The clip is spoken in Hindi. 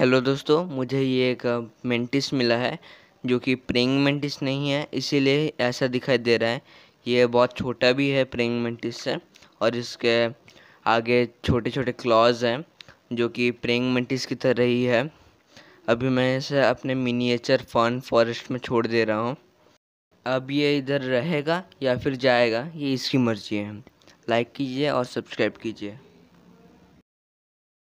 हेलो दोस्तों मुझे ये एक मेंटिस मिला है जो कि प्रेइंग मेंटिस नहीं है इसीलिए ऐसा दिखाई दे रहा है ये बहुत छोटा भी है प्रेइंग मेंटिस से और इसके आगे छोटे छोटे क्लॉज हैं जो कि प्रेइंग मेंटिस की तरह ही है अभी मैं इसे अपने मिनिएचर फन फॉरेस्ट में छोड़ दे रहा हूँ अब ये इधर रहेगा या फिर जाएगा ये इसकी मर्ज़ी है लाइक कीजिए और सब्सक्राइब कीजिए